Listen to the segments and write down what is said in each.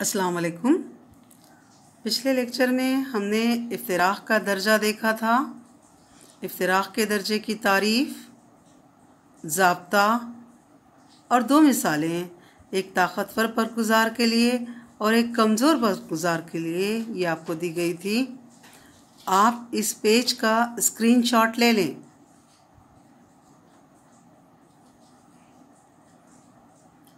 अस्सलाम वालेकुम पिछले लेक्चर में हमने इफ्तराक का दर्जा देखा था इफ्तराक के दर्जे की तारीफ जबता और दो मिसालें एक ताकतवर परगुजार के लिए और एक कमज़ोर परगुजार के लिए ये आपको दी गई थी आप इस पेज का स्क्रीनशॉट ले लें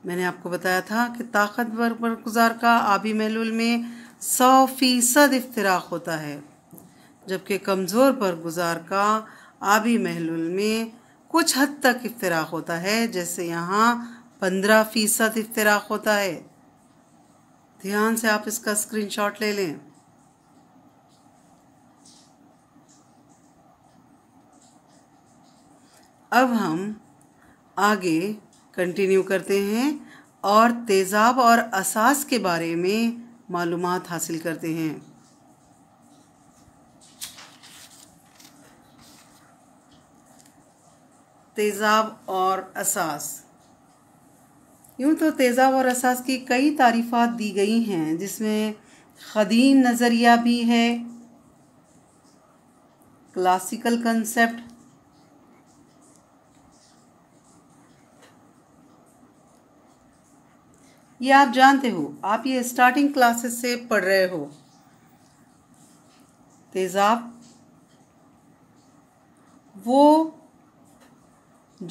मैंने आपको बताया था कि ताकतवर बरगुजार का आबी महलूल में सौ फीसद इफ्तराक होता है जबकि कमज़ोर बरगुजार का आबी महलूल में कुछ हद तक इफ्तराक होता है जैसे यहाँ पंद्रह फ़ीसद इफ्तराक होता है ध्यान से आप इसका स्क्रीनशॉट ले लें अब हम आगे कंटिन्यू करते हैं और तेज़ाब और असास के बारे में मालूम हासिल करते हैं तेज़ाब और असास यूँ तो तेज़ाब और असास की कई तारीफ़ात दी गई हैं जिसमें क़दीम नज़रिया भी है क्लासिकल कंसेप्ट ये आप जानते हो आप ये स्टार्टिंग क्लासेस से पढ़ रहे हो तेज़ाब वो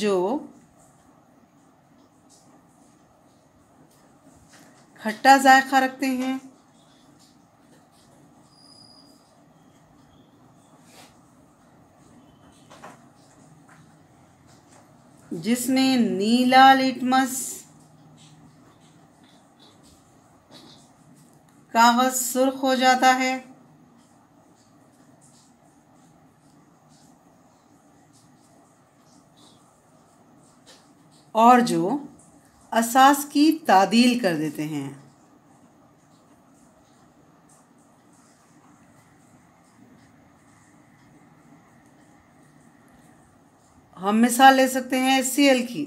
जो खट्टा जायका रखते हैं जिसने नीला लिटमस कागज सुर्ख हो जाता है और जो असास की तादील कर देते हैं हम मिसाल ले सकते हैं सी एल की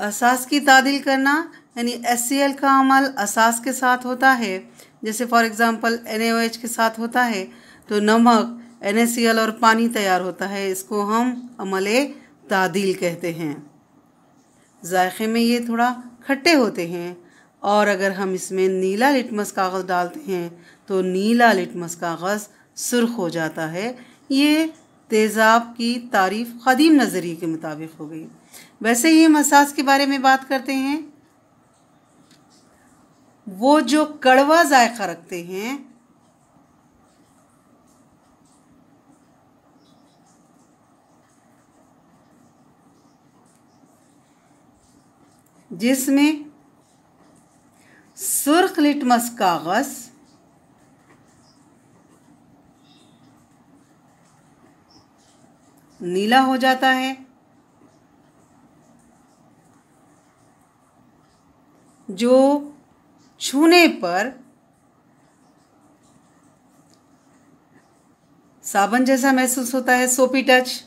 असास की तादिल करना यानी एस सी एल का अमल असास के साथ होता है जैसे फॉर एग्ज़ाम्पल एन एच के साथ होता है तो नमक एन एस सी एल और पानी तैयार होता है इसको हम अमल तादिल कहते हैं जायक़े में ये थोड़ा खट्टे होते हैं और अगर हम इसमें नीला लिटमस कागज़ डालते हैं तो नीला लिटमस कागज़ सुर्ख हो जाता है ये तेज़ाब की तारीफ़ क़दीम नज़रिए के मुताबिक हो गई वैसे ही हम असास के बारे में बात करते हैं वो जो कड़वा जायका रखते हैं जिसमें सुर्ख लिटमस कागज़ नीला हो जाता है जो छूने पर साबन जैसा महसूस होता है सोपी टच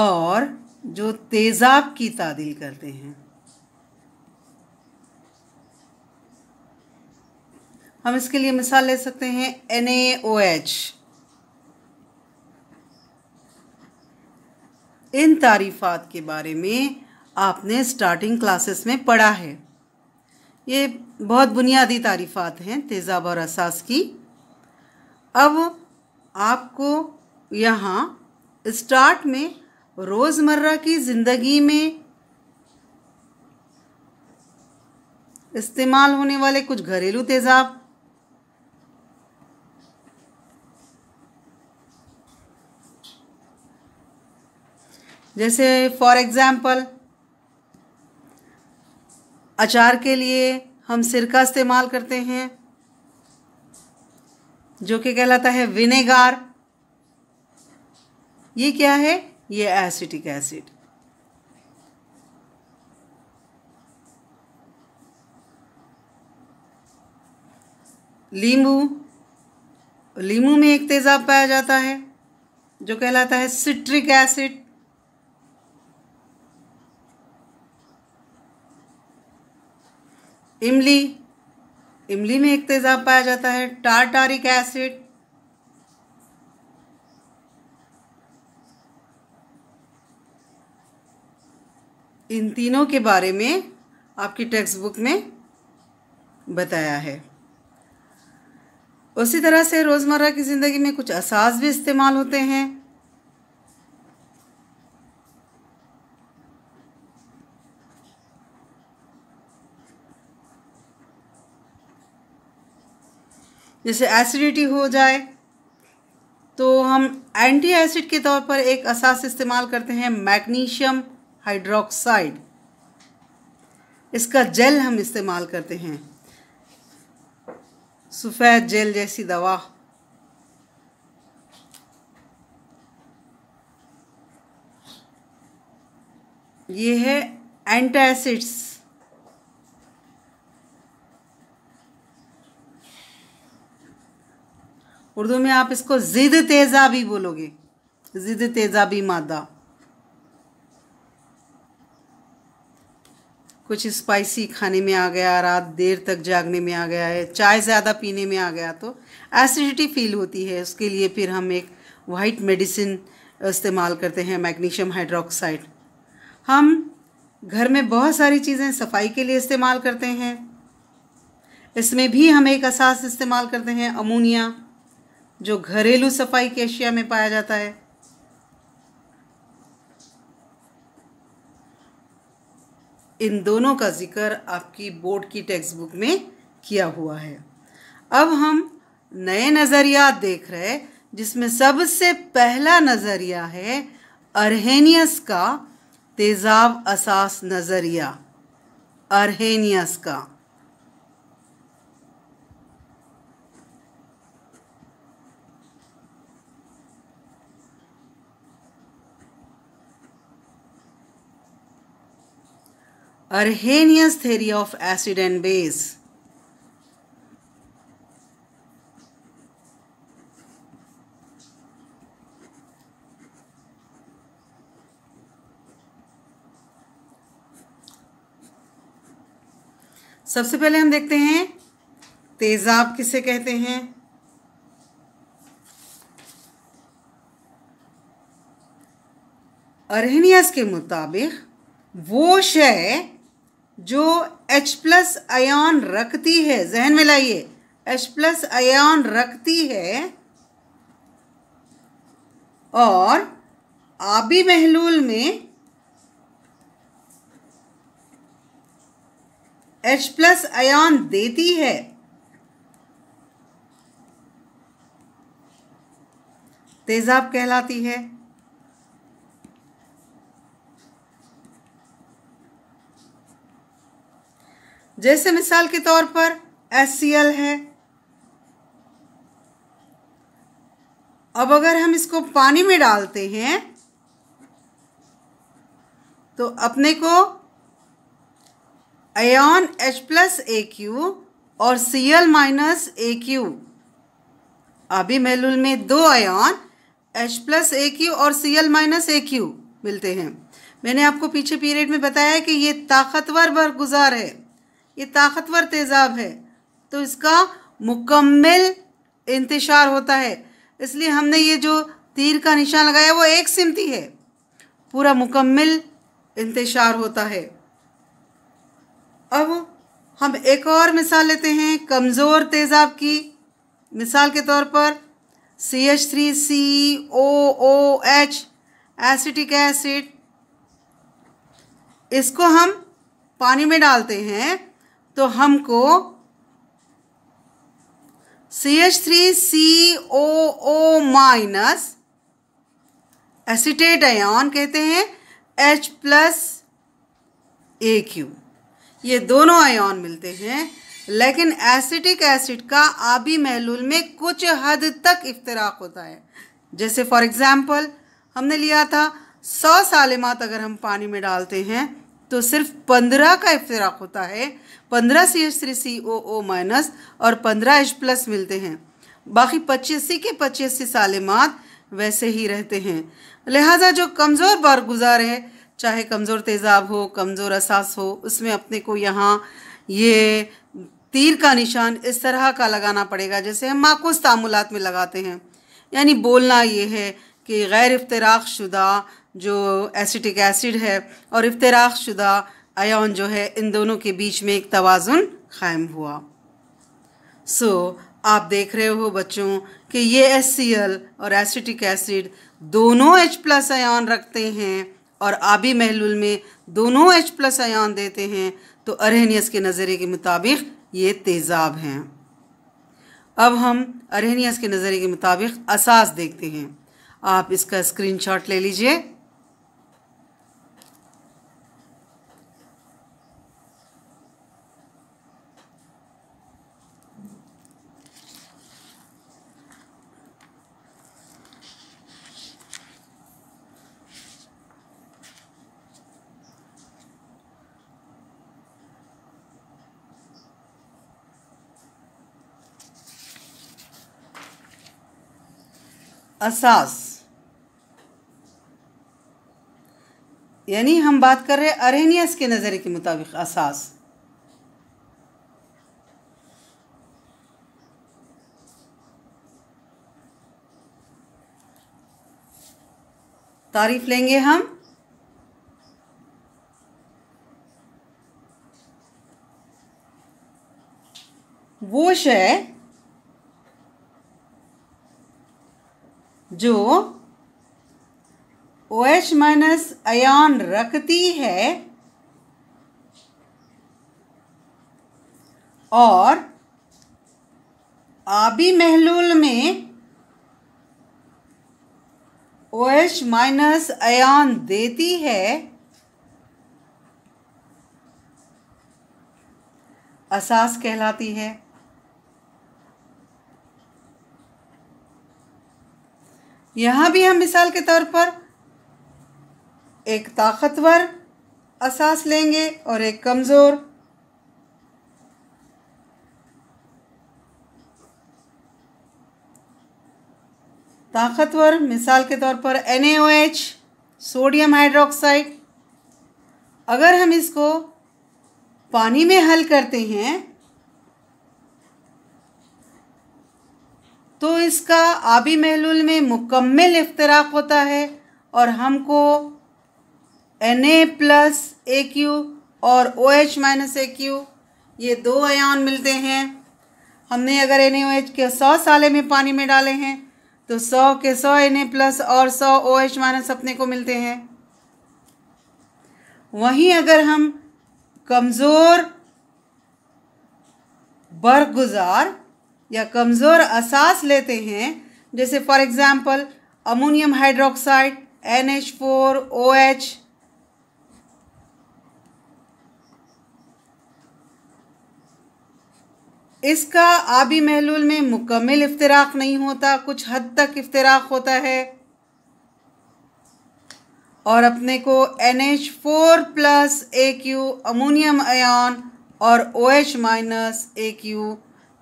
और जो तेज़ाब की तादील करते हैं हम इसके लिए मिसाल ले सकते हैं N A O H in तारीफात के बारे में आपने स्टार्टिंग क्लासेस में पढ़ा है ये बहुत बुनियादी तारीफात हैं तेज़ाब और असास की अब आपको यहाँ स्टार्ट में रोज़मर्रा की ज़िंदगी में इस्तेमाल होने वाले कुछ घरेलू तेज़ाब जैसे फॉर एग्ज़ाम्पल अचार के लिए हम सिरका इस्तेमाल करते हैं जो कि कहलाता है विनेगार ये क्या है ये एसिटिक एसिड लींबू लींबू में एक तेज़ाब पाया जाता है जो कहलाता है सिट्रिक एसिड इमली इमली में एक तेजाब पाया जाता है टार्टारिक एसिड इन तीनों के बारे में आपकी टेक्स्ट बुक में बताया है उसी तरह से रोज़मर्रा की ज़िंदगी में कुछ असाज भी इस्तेमाल होते हैं जैसे एसिडिटी हो जाए तो हम एंटी एसिड के तौर पर एक असास इस्तेमाल करते हैं मैग्नीशियम हाइड्रोक्साइड इसका जेल हम इस्तेमाल करते हैं सफ़ेद जेल जैसी दवा ये है एंटासिड्स उर्दू में आप इसको जिद तेज़ा भी बोलोगे जिद तेज़ा भी मादा कुछ स्पाइसी खाने में आ गया रात देर तक जागने में आ गया है चाय ज़्यादा पीने में आ गया तो एसिडिटी फील होती है उसके लिए फिर हम एक वाइट मेडिसिन इस्तेमाल करते हैं मैग्नीशियम हाइड्रोक्साइड हम घर में बहुत सारी चीज़ें सफाई के लिए इस्तेमाल करते हैं इसमें भी हम एक असास इस्तेमाल करते हैं अमोनिया जो घरेलू सफाई की एशिया में पाया जाता है इन दोनों का जिक्र आपकी बोर्ड की टेक्स्ट बुक में किया हुआ है अब हम नए नज़रिया देख रहे जिसमें सबसे पहला नज़रिया है अरहेनियस का तेजाब असास नज़रिया अरहेनियस का Arrhenius theory of acid and base सबसे पहले हम देखते हैं तेजाब किसे कहते हैं अरहनियस के मुताबिक वो शय जो H प्लस आयान रखती है जहन में लाइए H प्लस आयान रखती है और आबी महलूल में H प्लस आयान देती है तेजाब कहलाती है जैसे मिसाल के तौर पर एस है अब अगर हम इसको पानी में डालते हैं तो अपने को N H plus A Q और C L minus A Q अभी मेलुल में दो अयन एच प्लस ए क्यू और C L minus A Q मिलते हैं मैंने आपको पीछे पीरियड में बताया कि ये ताकतवर बरगुजार है ये ताकतवर तेज़ाब है तो इसका मुकम्मल इंतशार होता है इसलिए हमने ये जो तीर का निशान लगाया वो एक सिमती है पूरा मुकम्मल इंतशार होता है अब हम एक और मिसाल लेते हैं कमज़ोर तेज़ाब की मिसाल के तौर पर C H three C O O H acetic acid इसको हम पानी में डालते हैं तो हमको C H three C O O minus acetate ion कहते हैं एच प्लस ए क्यू ये दोनों आयन मिलते हैं लेकिन एसिटिक एसिड का आबी महलूल में कुछ हद तक इफ्तराक होता है जैसे फॉर एग्ज़ाम्पल हमने लिया था सौ सालिमात अगर हम पानी में डालते हैं तो सिर्फ पंद्रह का इफ्तराक होता है पंद्रह C H three C O O minus और पंद्रह एच प्लस मिलते हैं बाकी पच्चीसी के पच्चीसी सालिमात वैसे ही रहते हैं लिहाजा जो कमज़ोर बारगुजार है चाहे कमज़ोर तेज़ाब हो कमज़ोर असास हो उसमें अपने को यहाँ ये तीर का निशान इस तरह का लगाना पड़ेगा जैसे हम माकूस तामुलात में लगाते हैं यानी बोलना ये है कि गैर इफ्तराक शुदा जो एसिटिक एसिड है और इफ्तराक शुदा आयन जो है इन दोनों के बीच में एक तोज़ुन क़ायम हुआ सो so, आप देख रहे हो बच्चों कि ये एस और एसिटिक एसिड दोनों H प्लस आयन रखते हैं और आबी महलूल में दोनों H प्लस आयन देते हैं तो अरहनीस के नज़रिए के मुताबिक ये तेज़ाब हैं अब हम अरहनीस के नज़रिए के मुताबिक असास देखते हैं आप इसका स्क्रीनशॉट ले लीजिए असास यानी हम बात कर रहे अरेनियस के नजरे के मुताबिक असास तारीफ लेंगे हम वो शय जो ओ एच माइनस अयान रखती है और आबी महलूल में ओ एच माइनस अयान देती है असास कहलाती है यहाँ भी हम मिसाल के तौर पर एक ताकतवर असास लेंगे और एक कमज़ोर ताकतवर मिसाल के तौर पर एन सोडियम हाइड्रोक्साइड अगर हम इसको पानी में हल करते हैं तो इसका आबी महलूल में मुकम्मल इफ्तराक होता है और हमको N A plus A Q और O H minus A Q ये दो अयान मिलते हैं हमने अगर एन ओ एच के सौ साले में पानी में डाले हैं तो सौ के सौ एन ए प्लस और सौ ओ एच माइनस अपने को मिलते हैं वहीं अगर हम कमज़ोर बरगुजार या कमज़ोर असास लेते हैं जैसे for example ammonium hydroxide N H four O H इसका आबी महलूल में मुकम्मल इफ्तराक नहीं होता कुछ हद तक इफ्तराक होता है और अपने को N H four plus A Q ammonium ion और O H minus A Q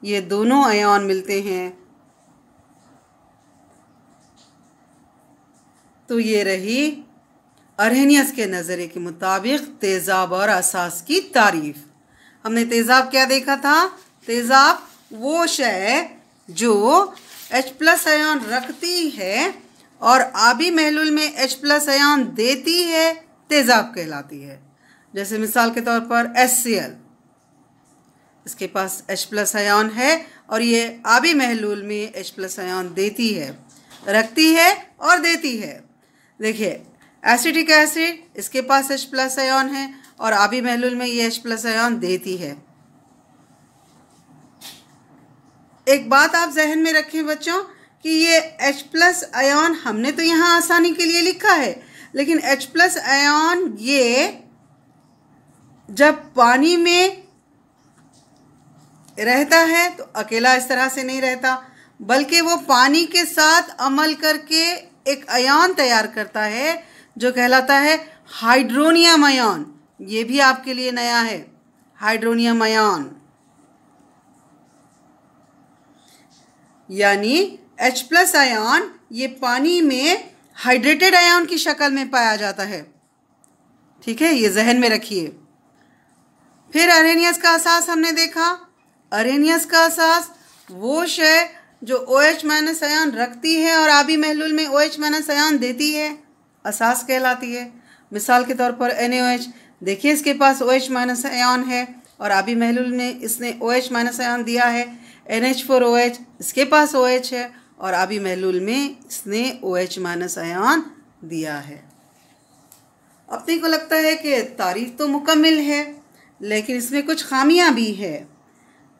ये दोनों आयन मिलते हैं तो ये रही अरहनियस के नज़रिए के मुताबिक तेज़ाब और असास की तारीफ हमने तेज़ाब क्या देखा था तेज़ाब वो शय जो H प्लस आयन रखती है और आबी महलुल में H प्लस आयन देती है तेज़ाब कहलाती है जैसे मिसाल के तौर पर एस सी एल इसके पास H प्लस आयान है और ये आबी महलूल में H प्लस आयान देती है रखती है और देती है देखिए एसिडिक एसिड इसके पास H प्लस आयान है और आबी महलूल में ये H प्लस आयान देती है एक बात आप जहन में रखें बच्चों कि ये H प्लस आयान हमने तो यहाँ आसानी के लिए लिखा है लेकिन H प्लस आयान ये जब पानी में रहता है तो अकेला इस तरह से नहीं रहता बल्कि वो पानी के साथ अमल करके एक अयान तैयार करता है जो कहलाता है हाइड्रोनियम अयान ये भी आपके लिए नया है हाइड्रोनियम अयान यानी H प्लस आयान ये पानी में हाइड्रेटेड आयान की शक्ल में पाया जाता है ठीक है ये जहन में रखिए फिर अरेनियस का एहसास हमने देखा अरेनियस का सास वो शय जो ओ एच माइनस अयान रखती है और आबी महलूल में ओ एच माइनस अयान देती है असास कहलाती है मिसाल के तौर पर एन एच देखिए इसके पास ओ एच माइनस अयान है और आबी महलूल में इसने ओ एच माइनस अयान दिया है N H four O H इसके पास ओ एच है और आबी महलूल में इसने ओ एच माइनस अयान दिया है अपने को लगता है कि तारीफ तो मुकम्मल है लेकिन इसमें कुछ खामियाँ भी है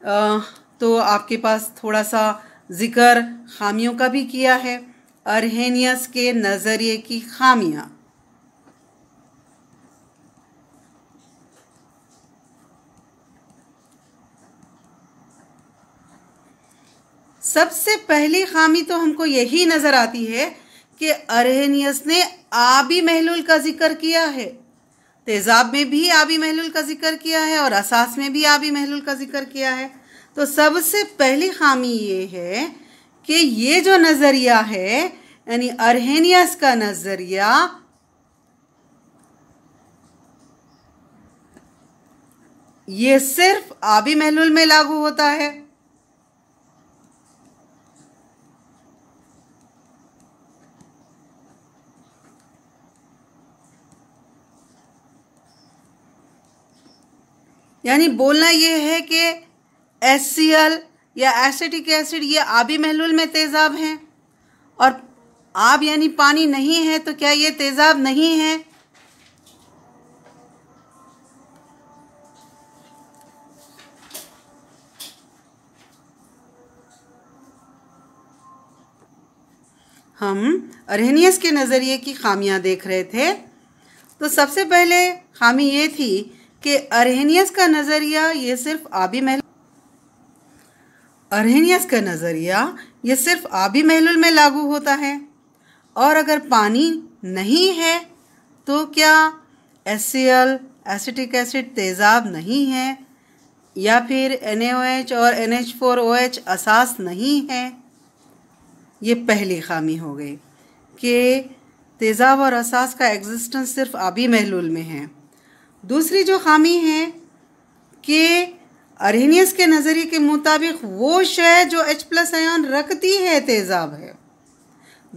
तो आपके पास थोड़ा सा ज़िक्र खामियों का भी किया है अरहेनियस के नज़रिए की खामियां सबसे पहली खामी तो हमको यही नज़र आती है कि अरहेनियस ने आबी महलूल का जिक्र किया है तेज़ाब में भी आबी महलुल का जिक्र किया है और असास में भी आबी महलुल का जिक्र किया है तो सबसे पहली खामी ये है कि ये जो नज़रिया है यानी अरहेनियस का नज़रिया ये सिर्फ आबी महलुल में लागू होता है यानी बोलना ये है कि एस या एसिटिक एसिड ये आबी महलूल में तेज़ाब हैं और आब यानी पानी नहीं है तो क्या ये तेज़ाब नहीं है हम अरहेनियस के नज़रिए की खामियां देख रहे थे तो सबसे पहले खामी ये थी कि अरहेनियस का नज़रिया ये सिर्फ आबी महल अरहेनियस का नज़रिया ये सिर्फ आबी महलुल में लागू होता है और अगर पानी नहीं है तो क्या एस एसिटिक एसिड तेज़ाब नहीं है या फिर एन और N H four O H असास नहीं है ये पहली खामी हो गई कि तेज़ाब और असास का एग्जिस्टेंस सिर्फ आबी महलूल में है दूसरी जो खामी है कि अरहनीस के नज़रिए के मुताबिक वो शय जो एच प्लस आयन रखती है तेज़ाब है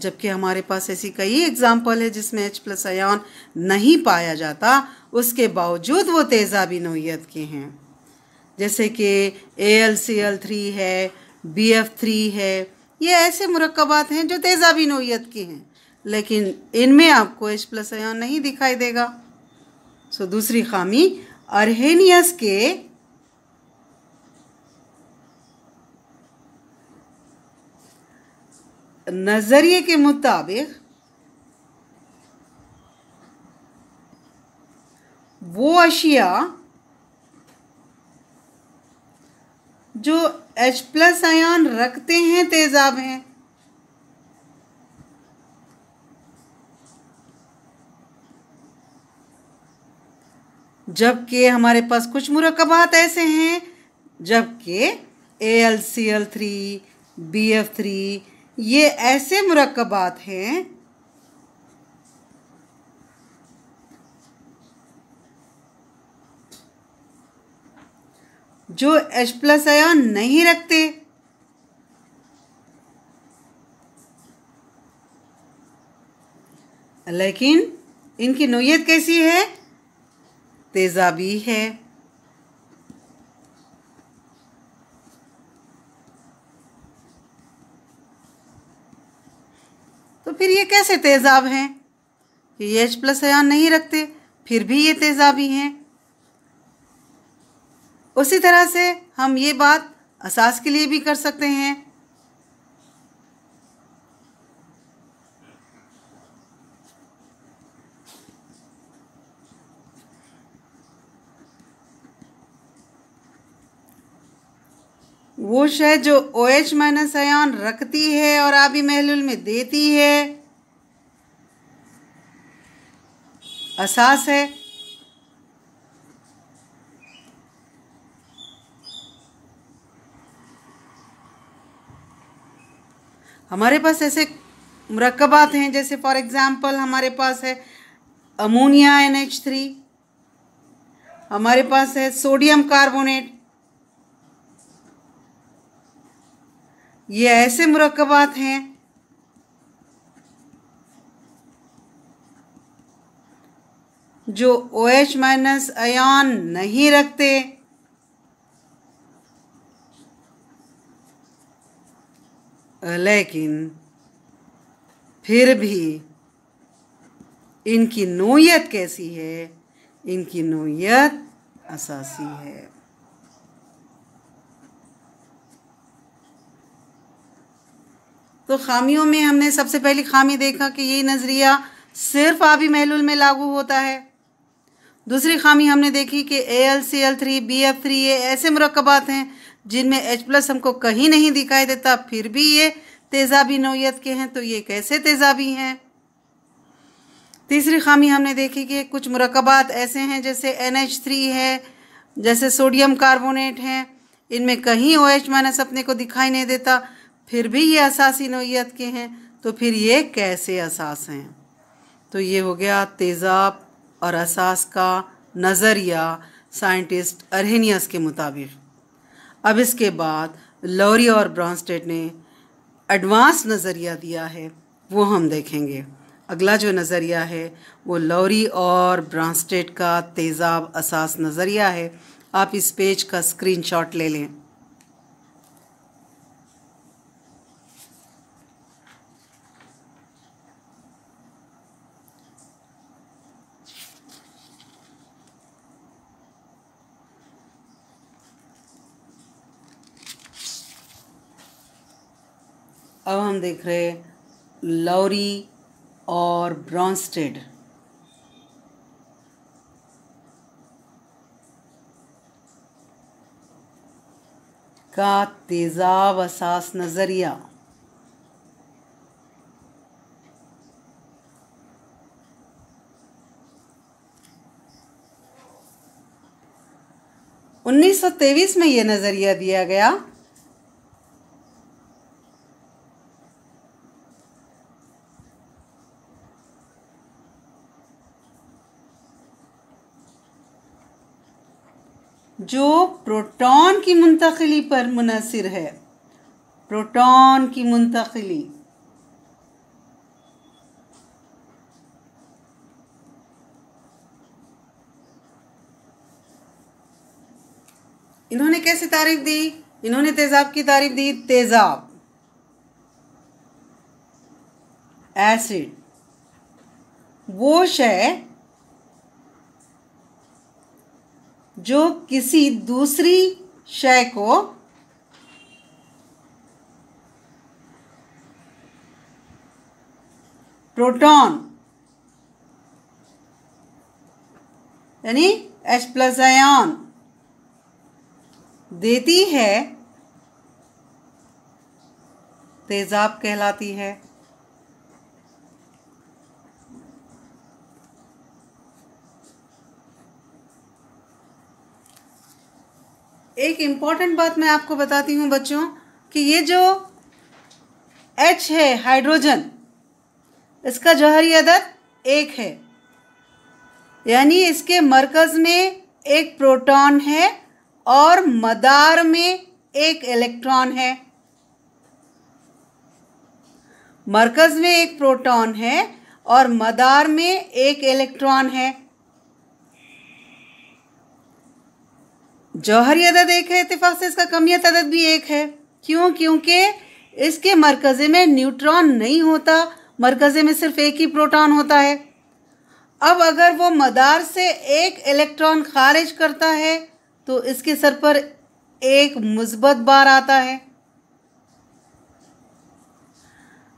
जबकि हमारे पास ऐसी कई एग्ज़ाम्पल है जिसमें एच प्लस आयन नहीं पाया जाता उसके बावजूद वो तेज़ाबी नोयत के हैं जैसे कि A L C L three है बी एफ थ्री है ये ऐसे मरकबात हैं जो तेज़ाबी नोयत के हैं लेकिन इनमें आपको एच प्लस आयन नहीं दिखाई देगा सो दूसरी खामी अरहेनियस के नज़रिए के मुताबिक वो अशिया जो H प्लस आयान रखते हैं तेज़ाब हैं जबकि हमारे पास कुछ मुरकबात ऐसे हैं जबकि A L C L three B F three ये ऐसे मुरकबात हैं जो H प्लस आयन नहीं रखते लेकिन इनकी नोयत कैसी है तेज़ाबी है तो फिर ये कैसे तेज़ाब हैं ये एच प्लस आयन नहीं रखते फिर भी ये तेज़ाबी हैं उसी तरह से हम ये बात असास के लिए भी कर सकते हैं वो शह जो ओ एच माइनस आयान रखती है और आबी महलुल में देती है असास है हमारे पास ऐसे मरकबात हैं जैसे फॉर एग्ज़ाम्पल हमारे पास है अमोनिया एन एच थ्री हमारे पास है सोडियम कार्बोनेट ये ऐसे मुरकबात हैं जो ओ एच माइनस अन नहीं रखते लेकिन फिर भी इनकी नोयत कैसी है इनकी नोयत असासी है तो खामियों में हमने सबसे पहली खामी देखा कि ये नज़रिया सिर्फ आबी महलूल में लागू होता है दूसरी खामी हमने देखी कि A L C L three B F three ये ऐसे मरकबात हैं जिनमें एच प्लस हमको कहीं नहीं दिखाई देता फिर भी ये तेज़ाबी नोयत के हैं तो ये कैसे तेज़ाबी हैं तीसरी खामी हमने देखी कि कुछ मरकबात ऐसे हैं जैसे एन एच थ्री है जैसे सोडियम कार्बोनेट हैं इनमें कहीं ओ एच माइनस अपने को दिखाई नहीं देता फिर भी ये असासी नोयत के हैं तो फिर ये कैसे असास हैं तो ये हो गया तेज़ाब और असास का नज़रिया साइंटिस्ट अरहनियस के मुताबिक अब इसके बाद लॉरी और ब्रॉन्स्टेड ने एडवांस नज़रिया दिया है वो हम देखेंगे अगला जो नज़रिया है वो लॉरी और ब्रॉन्स्टेड का तेज़ाब असास नज़रिया है आप इस पेज का स्क्रीनशॉट ले लें अब हम देख रहे लौरी और ब्रॉन्स्टेड का तेजाब असास नज़रिया उन्नीस सौ तेईस में यह नज़रिया दिया गया प्रोटॉन की मुंतकली पर मुनसर है प्रोटॉन की मुंतकली इन्होंने कैसे तारीफ दी इन्होंने तेजाब की तारीफ दी तेजाब एसिड वो शह जो किसी दूसरी शय को प्रोटॉन यानी एच प्लस आयन देती है तेजाब कहलाती है इम्पॉर्टेंट बात मैं आपको बताती हूँ बच्चों कि ये जो एच है हाइड्रोजन इसका जौहरी अदद एक है यानी इसके मरकज़ में एक प्रोटॉन है और मदार में एक इलेक्ट्रॉन है मरकज़ में एक प्रोटॉन है और मदार में एक इलेक्ट्रॉन है जौहरी अदद एक है इतफाक़ से इसका कमियत अदद भी एक है क्यों क्योंकि इसके मरकज़े में न्यूट्रॉन नहीं होता मरकज़े में सिर्फ एक ही प्रोटॉन होता है अब अगर वो मदार से एक इलेक्ट्रॉन खारिज करता है तो इसके सर पर एक मुस्बत बार आता है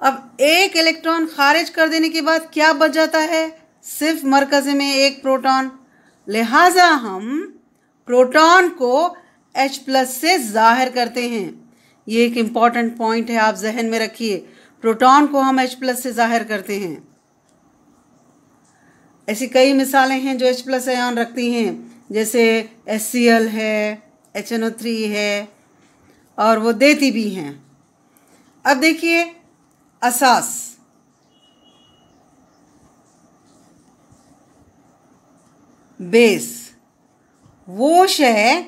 अब एक इलेक्ट्रॉन खारिज कर देने के बाद क्या बच जाता है सिर्फ मरकज़े में एक प्रोटॉन लिहाजा हम प्रोटॉन को H प्लस से ज़ाहिर करते हैं ये एक इम्पॉर्टेंट पॉइंट है आप जहन में रखिए प्रोटॉन को हम H प्लस से ज़ाहिर करते हैं ऐसी कई मिसालें हैं जो H प्लस एन रखती हैं जैसे एल है थ्री है और वो देती भी हैं अब देखिए असास बेस वो शह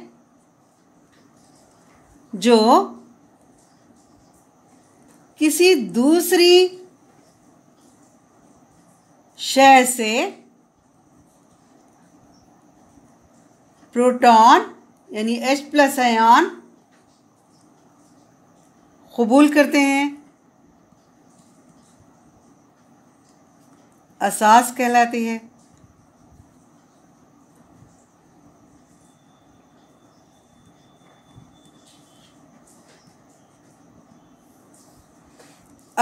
जो किसी दूसरी शह से प्रोटॉन यानी H प्लस आयन कबूल करते हैं असास कहलाती है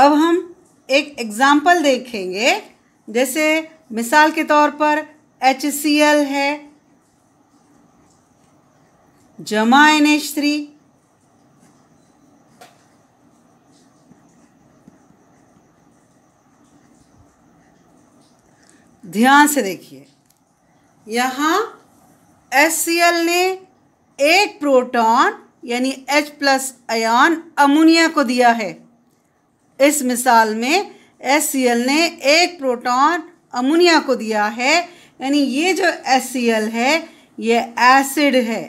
अब हम एक एग्ज़ाम्पल देखेंगे जैसे मिसाल के तौर पर एच सी एल है जमा एन एच थ्री ध्यान से देखिए यहाँ एस सी एल ने एक प्रोटॉन यानी H प्लस अयान अमोनिया को दिया है इस मिसाल में एस ने एक प्रोटॉन अमोनिया को दिया है यानी ये जो एस है ये एसिड है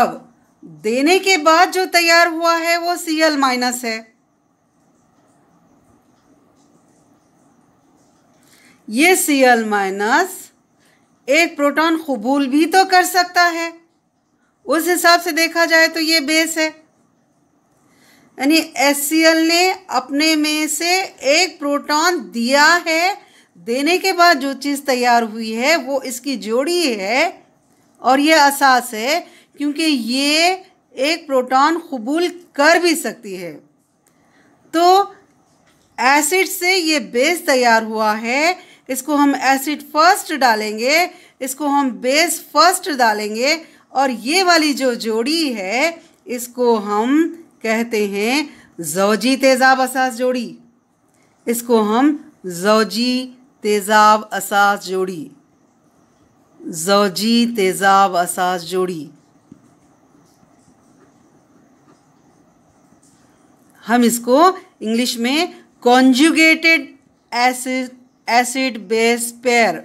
अब देने के बाद जो तैयार हुआ है वो सी एल माइनस है ये सी एल माइनस एक प्रोटॉन कबूल भी तो कर सकता है उस हिसाब से देखा जाए तो ये बेस है यानी एस ने अपने में से एक प्रोटॉन दिया है देने के बाद जो चीज़ तैयार हुई है वो इसकी जोड़ी है और ये असास है क्योंकि ये एक प्रोटॉन कबूल कर भी सकती है तो एसिड से ये बेस तैयार हुआ है इसको हम एसिड फर्स्ट डालेंगे इसको हम बेस फर्स्ट डालेंगे और ये वाली जो जोड़ी है इसको हम कहते हैं जौजी तेज़ाब असास जोड़ी इसको हम जौजी तेज़ाब असास जोड़ी जौजी तेज़ाब असास जोड़ी हम इसको इंग्लिश में conjugated acid acid base pair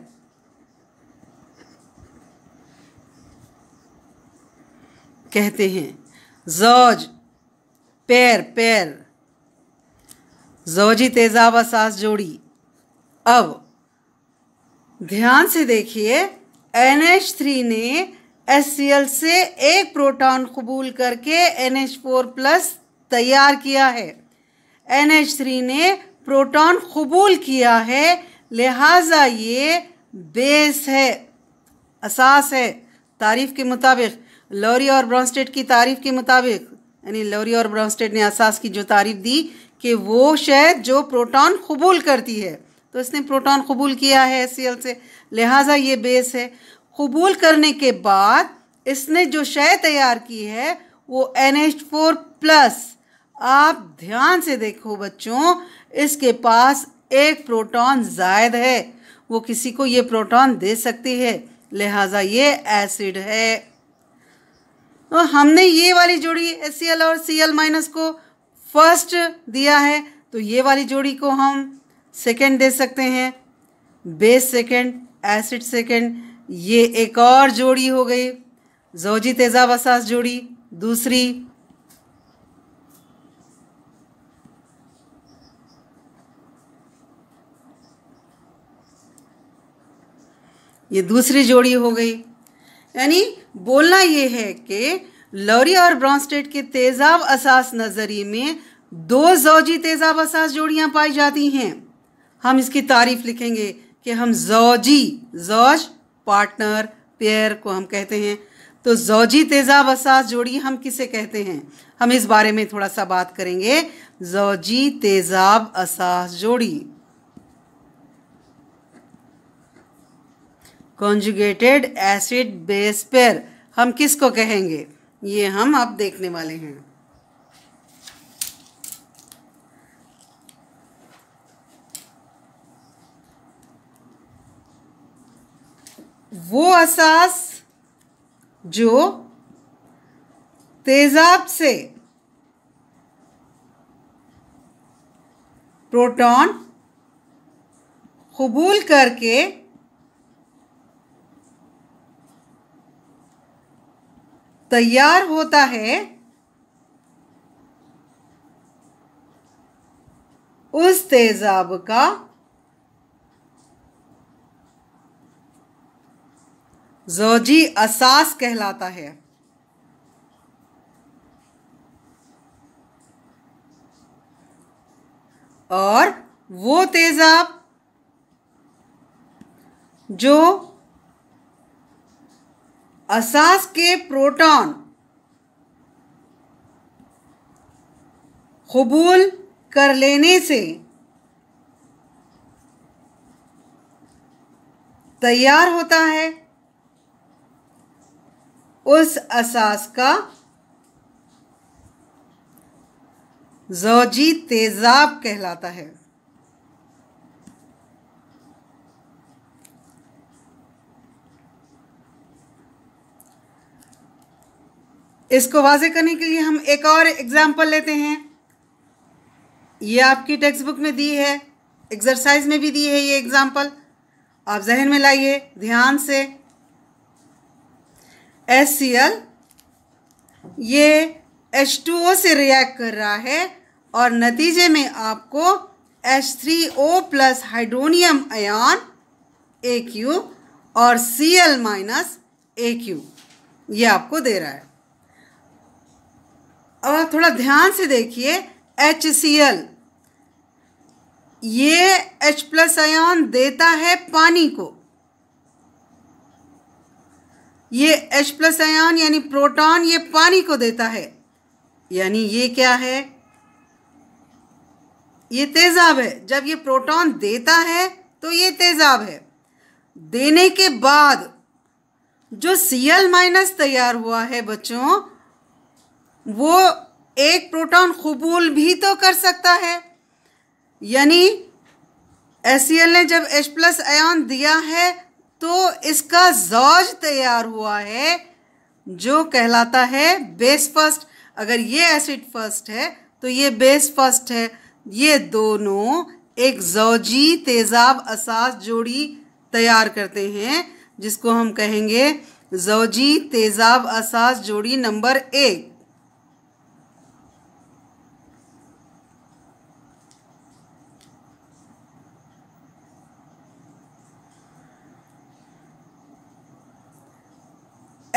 कहते हैं जौज पैर पैर जौजी तेजाब सास जोड़ी अब ध्यान से देखिए एन एच थ्री ने एस सी एल से एक प्रोटॉन कबूल करके एन एच फोर प्लस तैयार किया है एन एच थ्री ने प्रोटॉन कबूल किया है लिहाजा ये बेस है असास है तारीफ के मुताबिक लॉरी और ब्रॉन्स्टेड की तारीफ के मुताबिक यानी लॉरी और ब्रॉन्स्टेड ने असास की जो तारीफ दी कि वो शायद जो प्रोटॉन कबूल करती है तो इसने प्रोटॉन कबूल किया है एस से लिहाजा ये बेस है कबूल करने के बाद इसने जो शय तैयार की है वो एन एच फोर प्लस आप ध्यान से देखो बच्चों इसके पास एक प्रोटॉन जायद है वो किसी को ये प्रोटॉन दे सकती है लिहाजा ये एसिड है तो हमने ये वाली जोड़ी एस और सी माइनस को फर्स्ट दिया है तो ये वाली जोड़ी को हम सेकेंड दे सकते हैं बेस सेकेंड एसिड सेकेंड ये एक और जोड़ी हो गई जोजी तेजाब असास जोड़ी दूसरी ये दूसरी जोड़ी हो गई यानी बोलना ये है कि लॉरी और ब्रॉन्स्टेड के तेजाब असास नजरिए में दो जौजी तेजाब असास जोड़ियां पाई जाती हैं हम इसकी तारीफ लिखेंगे कि हम जौजी जौज पार्टनर पेयर को हम कहते हैं तो जौजी तेजाब असास जोड़ी हम किसे कहते हैं हम इस बारे में थोड़ा सा बात करेंगे जौजी तेजाब असास जोड़ी कॉन्जुगेटेड एसिड बेस पेयर हम किसको कहेंगे ये हम अब देखने वाले हैं वो असास जो तेजाब से प्रोटॉन कबूल करके तैयार होता है उस तेजाब का जोजी असास कहलाता है और वो तेजाब जो असास के प्रोटॉन कबूल कर लेने से तैयार होता है उस असास का जोजी तेजाब कहलाता है इसको वाजे करने के लिए हम एक और एग्ज़ाम्पल लेते हैं ये आपकी टेक्स्ट बुक में दी है एक्सरसाइज में भी दी है ये एग्ज़ाम्पल आप जहन में लाइए ध्यान से एस सी एल ये एच टू ओ से रिएक्ट कर रहा है और नतीजे में आपको H three O plus hydronium अयान ए क्यू और C L minus A Q ये आपको दे रहा है और थोड़ा ध्यान से देखिए एच सी एल ये एच प्लस आयन देता है पानी को ये एच प्लस आयन यानी प्रोटॉन ये पानी को देता है यानी ये क्या है ये तेज़ाब है जब ये प्रोटॉन देता है तो ये तेज़ाब है देने के बाद जो सी एल माइनस तैयार हुआ है बच्चों वो एक प्रोटॉन कबूल भी तो कर सकता है यानी एस ने जब एच प्लस आयन दिया है तो इसका जौज तैयार हुआ है जो कहलाता है बेस फर्स्ट अगर ये एसिड फर्स्ट है तो ये बेस फर्स्ट है ये दोनों एक जौजी तेजाब असास जोड़ी तैयार करते हैं जिसको हम कहेंगे जौजी तेजाब असास जोड़ी नंबर एक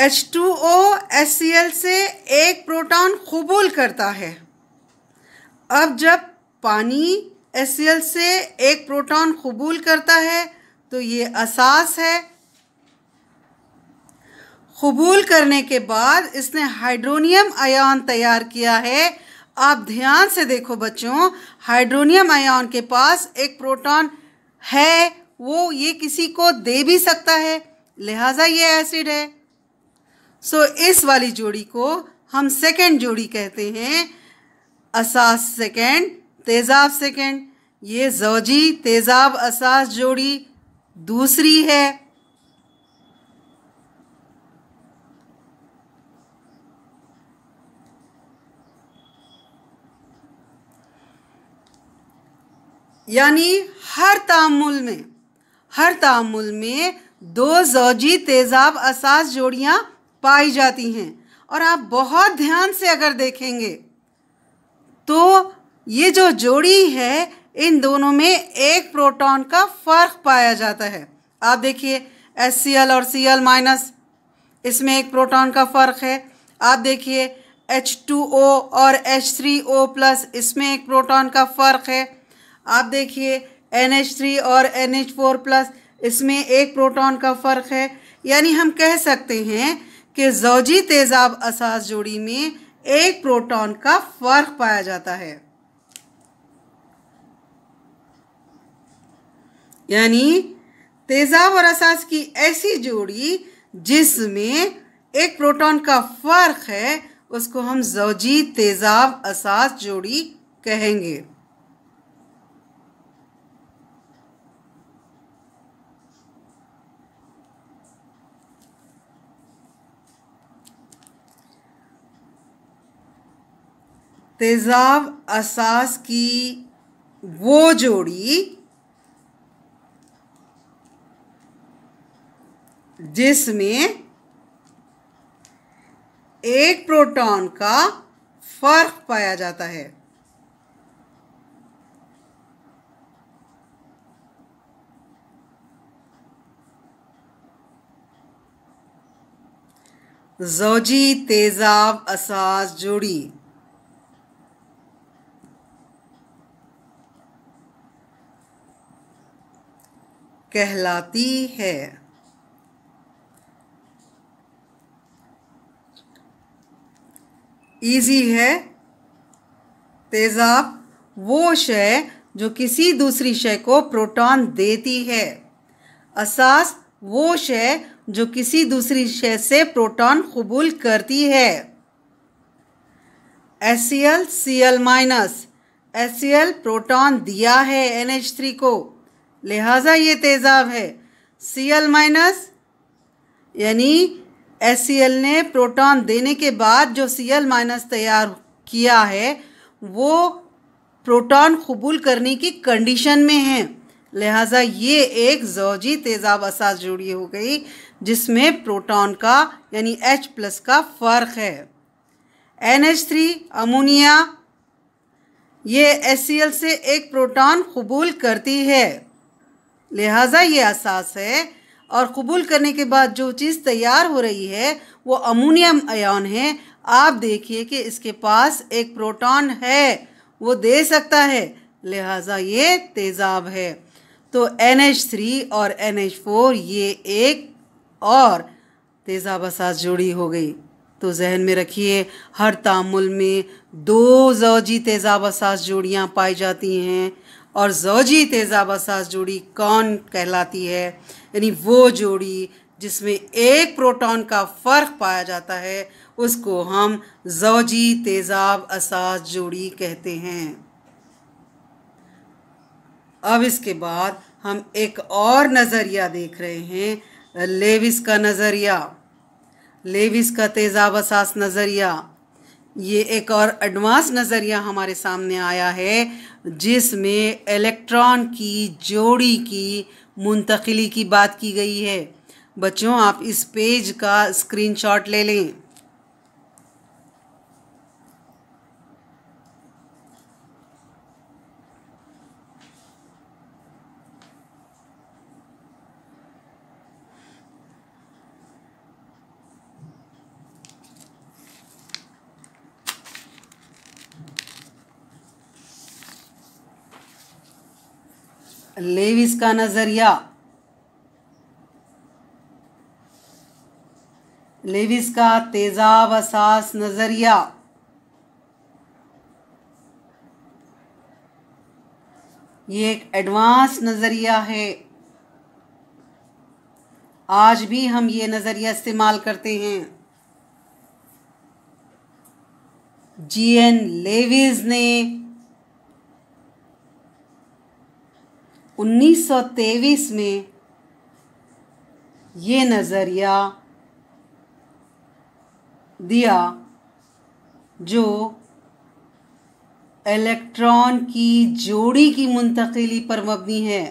H2O से एक प्रोटॉन कबूल करता है अब जब पानी HCl से एक प्रोटॉन कबूल करता है तो ये असास है कबूल करने के बाद इसने हाइड्रोनियम आयन तैयार किया है आप ध्यान से देखो बच्चों हाइड्रोनियम आयन के पास एक प्रोटॉन है वो ये किसी को दे भी सकता है लिहाजा ये एसिड है सो so, इस वाली जोड़ी को हम सेकेंड जोड़ी कहते हैं असास सेकेंड तेज़ाब सेकेंड ये जोजी तेज़ाब असास जोड़ी दूसरी है यानी हर तामुल में हर तामुल में दो जोजी तेज़ाब असास जोड़ियां पाई जाती हैं और आप बहुत ध्यान से अगर देखेंगे तो ये जो जोड़ी है इन दोनों में एक प्रोटॉन का फर्क पाया जाता है आप देखिए एस सी एल और सी एल माइनस इसमें एक प्रोटॉन का फ़र्क है आप देखिए एच टू ओ और एच थ्री ओ प्लस इसमें एक प्रोटॉन का फ़र्क है आप देखिए एन एच थ्री और एन एच फोर प्लस इसमें एक प्रोटॉन का फ़र्क है यानी हम कह सकते हैं कि जौजी तेज़ाब असास जोड़ी में एक प्रोटॉन का फ़र्क पाया जाता है यानी तेज़ाब और असास की ऐसी जोड़ी जिसमें एक प्रोटॉन का फ़र्क है उसको हम जौजी तेज़ाब असास जोड़ी कहेंगे तेजाब असास की वो जोड़ी जिसमें एक प्रोटॉन का फर्क पाया जाता है जोजी तेजाब असास जोड़ी कहलाती है ईजी है तेज़ाब वो शय जो किसी दूसरी शय को प्रोटॉन देती है असास वो शय जो किसी दूसरी शय से प्रोटॉन कबूल करती है S C L C L minus S C L proton दिया है एन एच थ्री को लिहाजा ये तेज़ाब है सी एल माइनस यानी एस सी एल ने प्रोटॉन देने के बाद जो सी एल माइनस तैयार किया है वो प्रोटॉन कबूल करने की कंडीशन में है लिहाजा ये एक जोजी तेज़ाब असास जुड़ी हो गई जिसमें प्रोटॉन का यानी H प्लस का फ़र्क है एन एच थ्री अमोनिया ये एस सी एल से एक प्रोटॉन कबूल करती है लिहाजा ये असास है और कबूल करने के बाद जो चीज़ तैयार हो रही है वो अमोनियम आयन है आप देखिए कि इसके पास एक प्रोटॉन है वो दे सकता है लिहाजा ये तेज़ाब है तो NH3 और NH4 ये एक और तेज़ाब असास जोड़ी हो गई तो जहन में रखिए हर तामुल में दो जौजी तेज़ाब असास जोड़ियाँ पाई जाती हैं और जौजी तेज़ा बसास जोड़ी कौन कहलाती है यानी वो जोड़ी जिसमें एक प्रोटॉन का फ़र्क पाया जाता है उसको हम जौजी तेज़ाब असास जोड़ी कहते हैं अब इसके बाद हम एक और नज़रिया देख रहे हैं लेविस का नज़रिया लेविस का तेज़ाब असास नज़रिया ये एक और एडवांस नज़रिया हमारे सामने आया है जिसमें इलेक्ट्रॉन की जोड़ी की मुंतकली की बात की गई है बच्चों आप इस पेज का स्क्रीनशॉट ले लें लेविस का नज़रिया लेविस का तेजाब असास नज़रिया ये एक एडवांस नज़रिया है आज भी हम ये नज़रिया इस्तेमाल करते हैं जी एन लेविज ने 1923 में ये नज़रिया दिया जो इलेक्ट्रॉन की जोड़ी की मुंतकली पर मबनी है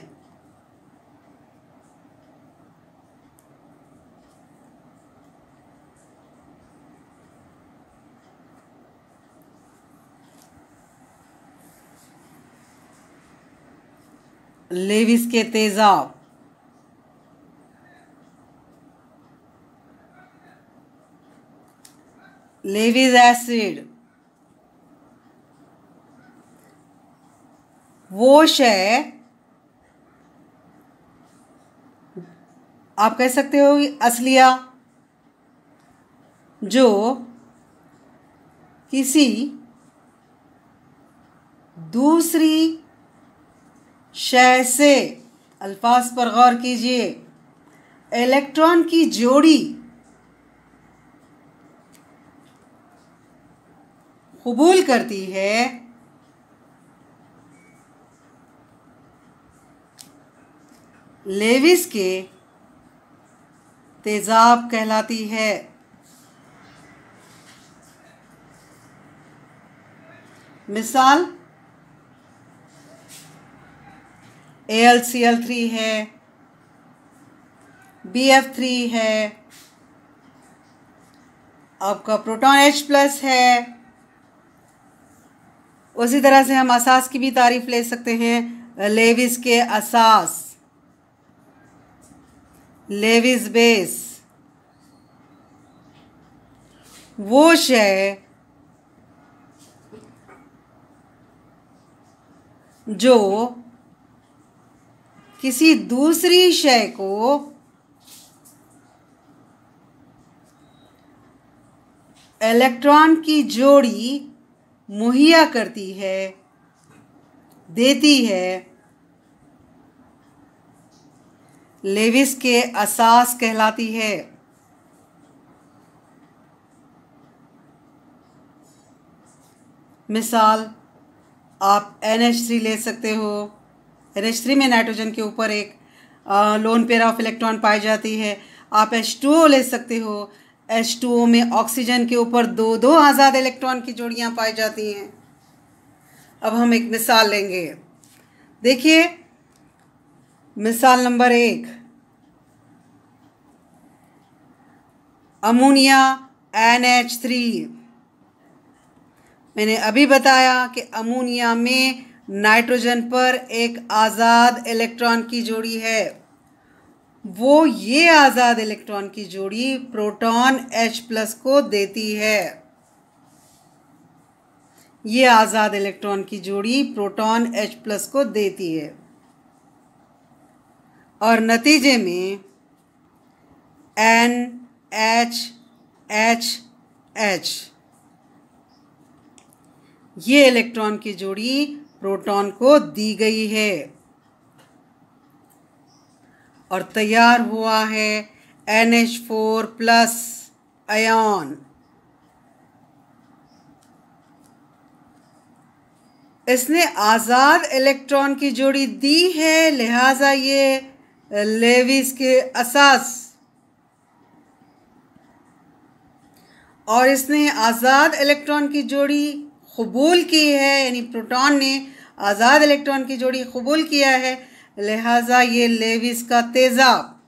लेविस के तेजाब लेविज एसिड वो शय आप कह सकते हो असलिया जो किसी दूसरी शय से अल्फाज पर गौर कीजिए इलेक्ट्रॉन की जोड़ी कबूल करती है लेविस के तेजाब कहलाती है मिसाल A L C L three है बी एफ थ्री है आपका प्रोटॉन एच प्लस है उसी तरह से हम असास की भी तारीफ ले सकते हैं लेविस के असास लेविस बेस वो शय जो किसी दूसरी शय को इलेक्ट्रॉन की जोड़ी मुहैया करती है देती है लेविस के असास कहलाती है मिसाल आप एन एच थ्री ले सकते हो थ्री में नाइट्रोजन के ऊपर एक लोन पेयर ऑफ इलेक्ट्रॉन पाई जाती है आप एच ले सकते हो एच में ऑक्सीजन के ऊपर दो दो आज़ाद इलेक्ट्रॉन की जोड़ियाँ पाई जाती हैं अब हम एक मिसाल लेंगे देखिए मिसाल नंबर एक अमोनिया एन एच थ्री मैंने अभी बताया कि अमोनिया में नाइट्रोजन पर एक आज़ाद इलेक्ट्रॉन की जोड़ी है वो ये आज़ाद इलेक्ट्रॉन की जोड़ी प्रोटॉन H प्लस को देती है ये आज़ाद इलेक्ट्रॉन की जोड़ी प्रोटॉन H प्लस को देती है और नतीजे में एन एच एच एच ये इलेक्ट्रॉन की जोड़ी प्रोटॉन को दी गई है और तैयार हुआ है एन एच फोर प्लस अयन इसने आज़ाद इलेक्ट्रॉन की जोड़ी दी है लिहाजा ये लेविस के असास और इसने आज़ाद इलेक्ट्रॉन की जोड़ी कबूल की है यानी प्रोटॉन ने आज़ाद इलेक्ट्रॉन की जोड़ी कबूल किया है लिहाजा ये लेविस का तेज़ाब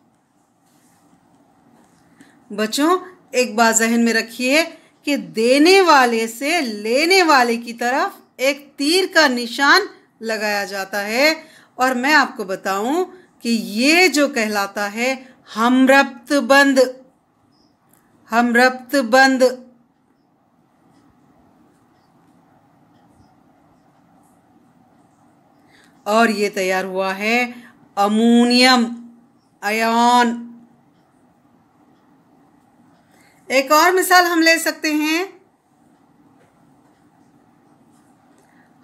बच्चों एक बात जहन में रखिए कि देने वाले से लेने वाले की तरफ एक तीर का निशान लगाया जाता है और मैं आपको बताऊं कि ये जो कहलाता है हमरप्त बंद हमरप्त बंद और ये तैयार हुआ है अमोनियम आयन एक और मिसाल हम ले सकते हैं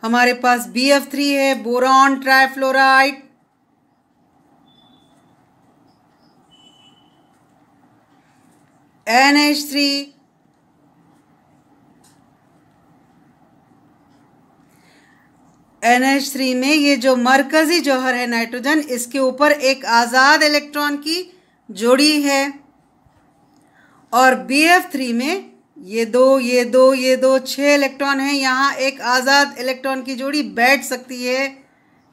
हमारे पास बी एफ थ्री है boron trifluoride N H three N H three में ये जो मरकज़ी जौहर है नाइट्रोजन इसके ऊपर एक आज़ाद इलेक्ट्रॉन की जोड़ी है और बी एफ थ्री में ये दो ये दो ये दो छः इलेक्ट्रॉन हैं यहाँ एक आज़ाद इलेक्ट्रॉन की जोड़ी बैठ सकती है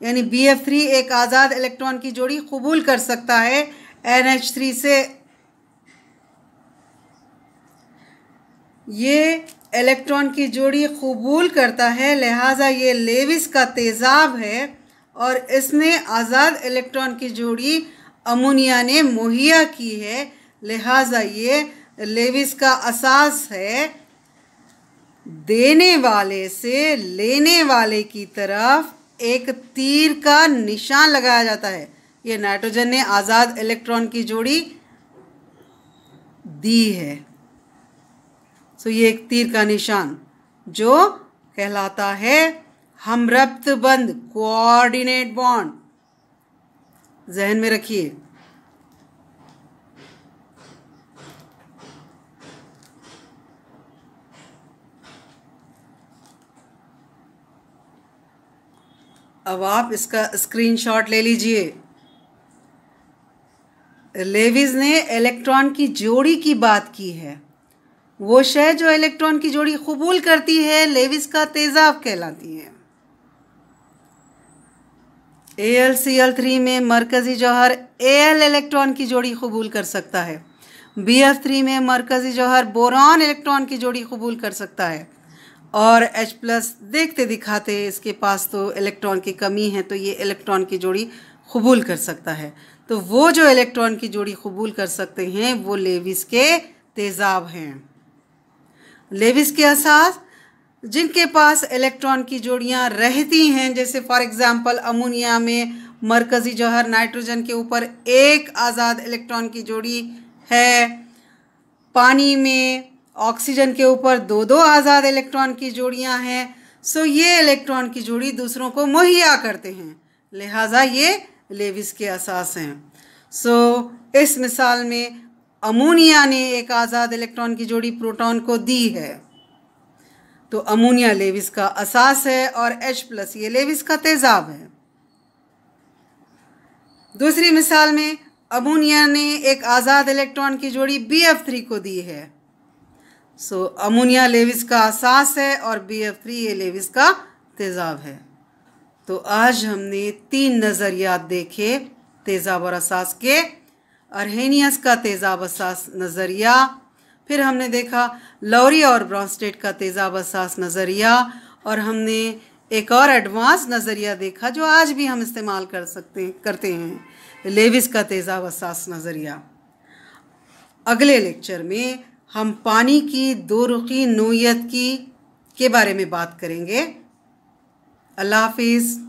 यानी बी एफ थ्री एक आज़ाद इलेक्ट्रॉन की जोड़ी कबूल कर सकता है एन एच थ्री से ये इलेक्ट्रॉन की जोड़ी कबूल करता है लिहाजा ये लेविस का तेज़ाब है और इसने आज़ाद इलेक्ट्रॉन की जोड़ी अमोनिया ने मुहैया की है लिहाजा ये लेविस का असास है देने वाले से लेने वाले की तरफ एक तीर का निशान लगाया जाता है ये नाइट्रोजन ने आज़ाद इलेक्ट्रॉन की जोड़ी दी है सो तो ये एक तीर का निशान जो कहलाता है हम बंद कोऑर्डिनेट बॉन्ड जहन में रखिए अब आप इसका स्क्रीनशॉट ले लीजिए लेविज ने इलेक्ट्रॉन की जोड़ी की बात की है वो शह जो इलेक्ट्रॉन की जोड़ी कबूल करती है लेविस का तेजाब कहलाती है एल सी एल थ्री में मरकज़ी जौहर एल इलेक्ट्रॉन की जोड़ी कबूल कर सकता है बी एफ थ्री में मरकज़ी जौहर बोरान इलेक्ट्रॉन की जोड़ी कबूल कर सकता है और H प्लस देखते दिखाते इसके पास तो इलेक्ट्रॉन की कमी है तो ये इलेक्ट्रॉन की जोड़ी कबूल कर सकता है तो वो जो इलेक्ट्रॉन की जोड़ी कबूल कर सकते हैं वो लेविस के तेज़ाब हैं लेविस के असास जिनके पास इलेक्ट्रॉन की जोड़ियां रहती हैं जैसे फॉर एग्ज़ाम्पल अमोनिया में मरकज़ी जौहर नाइट्रोजन के ऊपर एक आज़ाद इलेक्ट्रॉन की जोड़ी है पानी में ऑक्सीजन के ऊपर दो दो आज़ाद इलेक्ट्रॉन की जोड़ियां हैं सो ये इलेक्ट्रॉन की जोड़ी दूसरों को मुहैया करते हैं लिहाजा ये लेविस के असास हैं सो इस मिसाल में अमोनिया ने एक आज़ाद इलेक्ट्रॉन की जोड़ी प्रोटॉन को दी है तो अमोनिया लेविस का असास है और H प्लस ये लेविस का तेजाब है दूसरी मिसाल में अमोनिया ने एक आज़ाद इलेक्ट्रॉन की जोड़ी बी एफ थ्री को दी है सो अमोनिया लेविस का असास है और बी एफ थ्री ये लेविस का तेजाब है तो आज हमने तीन नज़रियात देखे तेजाब और असास के अरहेनियस का तेज़ाब असास नज़रिया फिर हमने देखा लौरी और ब्रॉन्स्टेट का तेज़ाब असास नज़रिया और हमने एक और एडवांस नज़रिया देखा जो आज भी हम इस्तेमाल कर सकते करते हैं लेविस का तेज़ाब असास नज़रिया अगले लेक्चर में हम पानी की दो रुखी नोयत की के बारे में बात करेंगे अल्लाह हाफिज़